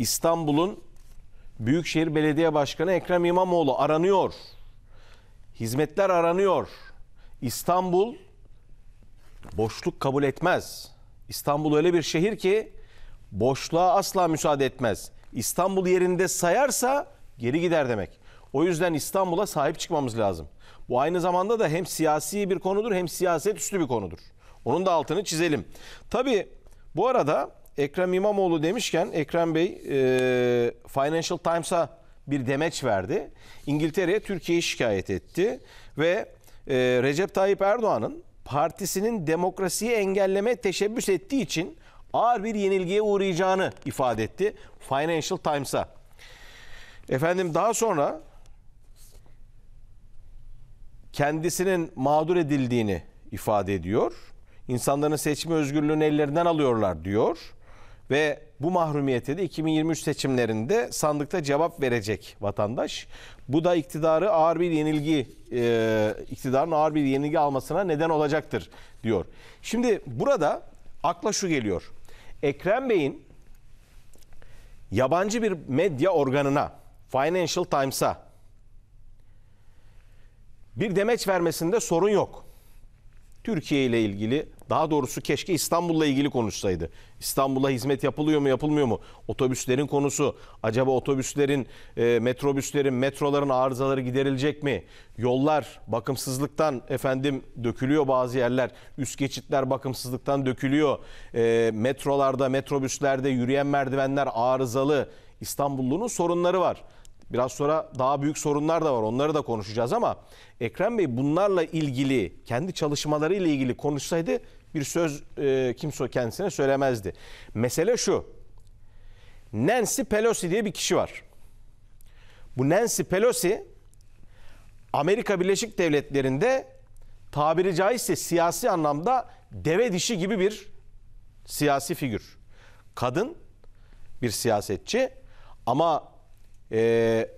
İstanbul'un Büyükşehir Belediye Başkanı Ekrem İmamoğlu aranıyor. Hizmetler aranıyor. İstanbul boşluk kabul etmez. İstanbul öyle bir şehir ki boşluğa asla müsaade etmez. İstanbul yerinde sayarsa geri gider demek. O yüzden İstanbul'a sahip çıkmamız lazım. Bu aynı zamanda da hem siyasi bir konudur hem siyaset üstü bir konudur. Onun da altını çizelim. Tabii bu arada Ekrem İmamoğlu demişken Ekrem Bey e, Financial Times'a bir demeç verdi. İngiltere'ye Türkiye'yi şikayet etti ve e, Recep Tayyip Erdoğan'ın partisinin demokrasiyi engelleme teşebbüs ettiği için ağır bir yenilgiye uğrayacağını ifade etti Financial Times'a. Efendim daha sonra kendisinin mağdur edildiğini ifade ediyor. İnsanların seçme özgürlüğünü ellerinden alıyorlar diyor. Ve bu mahrumiyete de 2023 seçimlerinde sandıkta cevap verecek vatandaş. Bu da iktidarı ağır bir yenilgi, e, iktidarın ağır bir yenilgi almasına neden olacaktır diyor. Şimdi burada akla şu geliyor. Ekrem Bey'in yabancı bir medya organına, Financial Times'a bir demeç vermesinde sorun yok. Türkiye ile ilgili daha doğrusu keşke İstanbul'la ilgili konuşsaydı. İstanbul'a hizmet yapılıyor mu yapılmıyor mu? Otobüslerin konusu. Acaba otobüslerin, e, metrobüslerin, metroların arızaları giderilecek mi? Yollar bakımsızlıktan efendim dökülüyor bazı yerler. Üst geçitler bakımsızlıktan dökülüyor. E, metrolarda, metrobüslerde yürüyen merdivenler arızalı. İstanbullunun sorunları var. Biraz sonra daha büyük sorunlar da var. Onları da konuşacağız ama Ekrem Bey bunlarla ilgili kendi çalışmaları ile ilgili konuşsaydı bir söz e, kimse kendisine söylemezdi. Mesele şu. Nancy Pelosi diye bir kişi var. Bu Nancy Pelosi Amerika Birleşik Devletleri'nde tabiri caizse siyasi anlamda deve dişi gibi bir siyasi figür. Kadın bir siyasetçi ama e,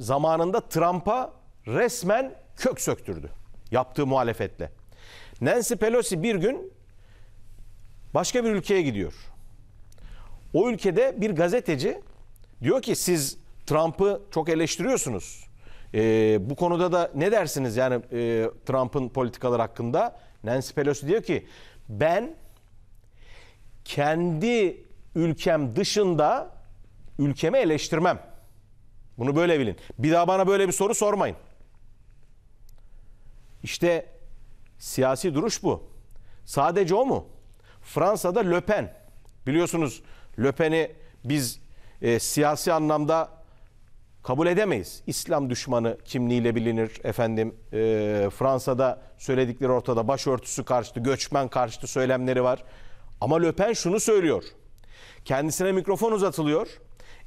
zamanında Trump'a resmen kök söktürdü yaptığı muhalefetle. Nancy Pelosi bir gün başka bir ülkeye gidiyor. O ülkede bir gazeteci diyor ki siz Trump'ı çok eleştiriyorsunuz. Ee, bu konuda da ne dersiniz yani e, Trump'ın politikaları hakkında? Nancy Pelosi diyor ki ben kendi ülkem dışında ülkemi eleştirmem. Bunu böyle bilin. Bir daha bana böyle bir soru sormayın. İşte siyasi duruş bu. Sadece o mu? Fransa'da Löpen. Biliyorsunuz Löpen'i biz e, siyasi anlamda kabul edemeyiz. İslam düşmanı kimliğiyle bilinir efendim. E, Fransa'da söyledikleri ortada başörtüsü karşıtı, göçmen karşıtı söylemleri var. Ama Löpen şunu söylüyor. Kendisine mikrofon uzatılıyor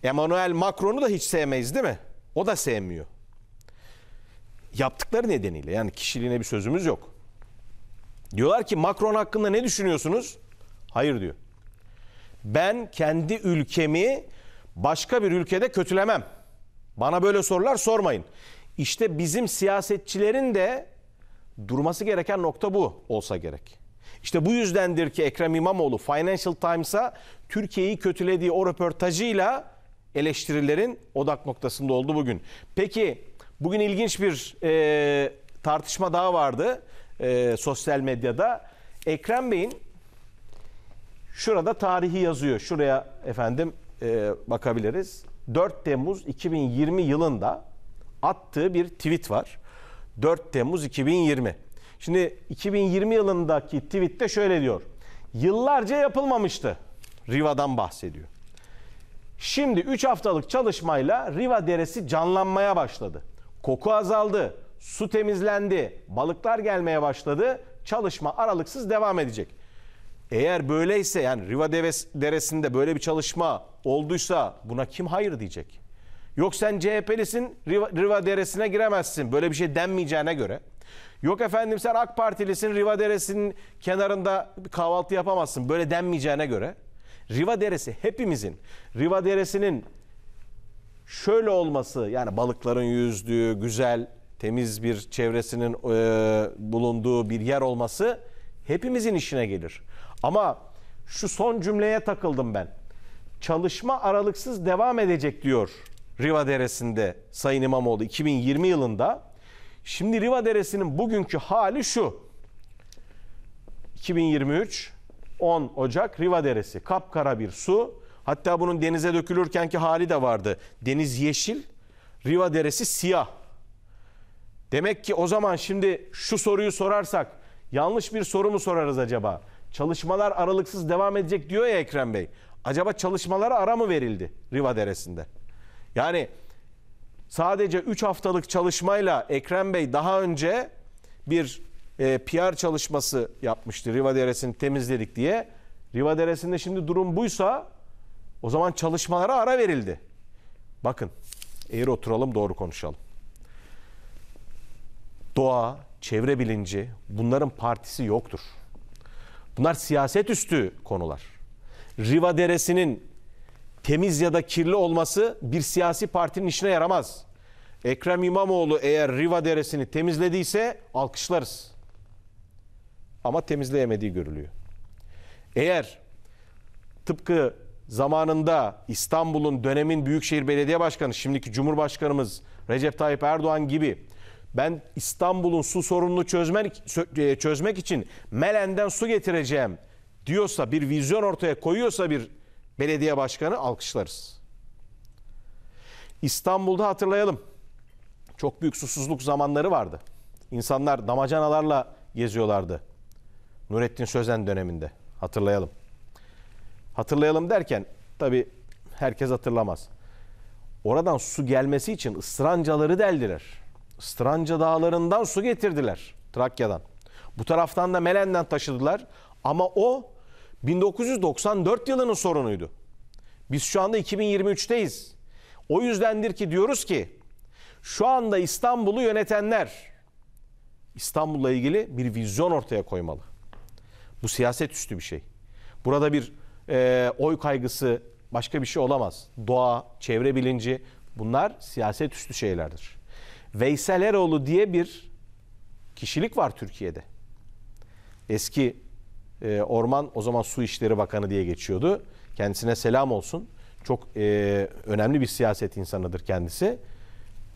Emmanuel Macron'u da hiç sevmeyiz değil mi? O da sevmiyor. Yaptıkları nedeniyle yani kişiliğine bir sözümüz yok. Diyorlar ki Macron hakkında ne düşünüyorsunuz? Hayır diyor. Ben kendi ülkemi başka bir ülkede kötülemem. Bana böyle sorular sormayın. İşte bizim siyasetçilerin de durması gereken nokta bu olsa gerek. İşte bu yüzdendir ki Ekrem İmamoğlu Financial Times'a Türkiye'yi kötülediği o röportajıyla eleştirilerin odak noktasında oldu bugün. Peki bugün ilginç bir e, tartışma daha vardı e, sosyal medyada. Ekrem Bey'in şurada tarihi yazıyor. Şuraya efendim e, bakabiliriz. 4 Temmuz 2020 yılında attığı bir tweet var. 4 Temmuz 2020. Şimdi 2020 yılındaki tweette şöyle diyor. Yıllarca yapılmamıştı. Riva'dan bahsediyor. Şimdi 3 haftalık çalışmayla Riva Deresi canlanmaya başladı. Koku azaldı, su temizlendi, balıklar gelmeye başladı. Çalışma aralıksız devam edecek. Eğer böyleyse yani Riva Deresi'nde böyle bir çalışma olduysa buna kim hayır diyecek? Yok sen CHP'lisin Riva, Riva Deresi'ne giremezsin böyle bir şey denmeyeceğine göre. Yok efendim sen AK Partilisin Riva Deresi'nin kenarında kahvaltı yapamazsın böyle denmeyeceğine göre. Riva Deresi hepimizin Riva Deresi'nin şöyle olması yani balıkların yüzdüğü güzel temiz bir çevresinin e, bulunduğu bir yer olması hepimizin işine gelir. Ama şu son cümleye takıldım ben. Çalışma aralıksız devam edecek diyor Riva Deresi'nde Sayın İmamoğlu 2020 yılında. Şimdi Riva Deresi'nin bugünkü hali şu. 2023 10 Ocak Riva Deresi. Kapkara bir su. Hatta bunun denize dökülürkenki hali de vardı. Deniz yeşil, Riva Deresi siyah. Demek ki o zaman şimdi şu soruyu sorarsak yanlış bir soru mu sorarız acaba? Çalışmalar aralıksız devam edecek diyor ya Ekrem Bey. Acaba çalışmalara ara mı verildi Riva Deresi'nde? Yani sadece 3 haftalık çalışmayla Ekrem Bey daha önce bir e, PR çalışması yapmıştı. Riva Deresi'ni temizledik diye. Riva Deresi'nde şimdi durum buysa o zaman çalışmalara ara verildi. Bakın eğer oturalım doğru konuşalım. Doğa, çevre bilinci bunların partisi yoktur. Bunlar siyaset üstü konular. Riva Deresi'nin temiz ya da kirli olması bir siyasi partinin işine yaramaz. Ekrem İmamoğlu eğer Riva Deresi'ni temizlediyse alkışlarız ama temizleyemediği görülüyor. Eğer tıpkı zamanında İstanbul'un dönemin Büyükşehir Belediye Başkanı, şimdiki Cumhurbaşkanımız Recep Tayyip Erdoğan gibi ben İstanbul'un su sorununu çözmek, e, çözmek için Melen'den su getireceğim diyorsa, bir vizyon ortaya koyuyorsa bir belediye başkanı alkışlarız. İstanbul'da hatırlayalım. Çok büyük susuzluk zamanları vardı. İnsanlar damacanalarla geziyorlardı. Nurettin Sözen döneminde. Hatırlayalım. Hatırlayalım derken tabi herkes hatırlamaz. Oradan su gelmesi için ıstırancaları deldiler. Istıranca dağlarından su getirdiler Trakya'dan. Bu taraftan da Melen'den taşıdılar ama o 1994 yılının sorunuydu. Biz şu anda 2023'teyiz. O yüzdendir ki diyoruz ki şu anda İstanbul'u yönetenler İstanbul'la ilgili bir vizyon ortaya koymalı. Bu siyaset üstü bir şey. Burada bir e, oy kaygısı başka bir şey olamaz. Doğa, çevre bilinci bunlar siyaset üstü şeylerdir. Veysel Eroğlu diye bir kişilik var Türkiye'de. Eski e, Orman o zaman Su İşleri Bakanı diye geçiyordu. Kendisine selam olsun. Çok e, önemli bir siyaset insanıdır kendisi.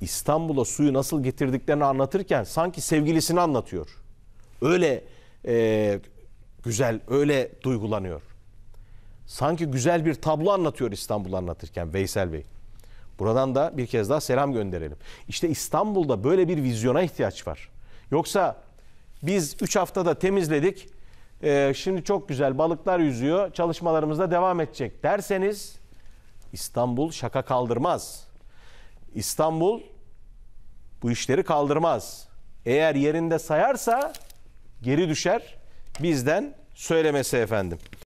İstanbul'a suyu nasıl getirdiklerini anlatırken sanki sevgilisini anlatıyor. Öyle e, güzel öyle duygulanıyor. Sanki güzel bir tablo anlatıyor İstanbul anlatırken Veysel Bey. Buradan da bir kez daha selam gönderelim. İşte İstanbul'da böyle bir vizyona ihtiyaç var. Yoksa biz 3 haftada temizledik. E, şimdi çok güzel balıklar yüzüyor. Çalışmalarımızda devam edecek derseniz İstanbul şaka kaldırmaz. İstanbul bu işleri kaldırmaz. Eğer yerinde sayarsa geri düşer bizden söylemesi efendim.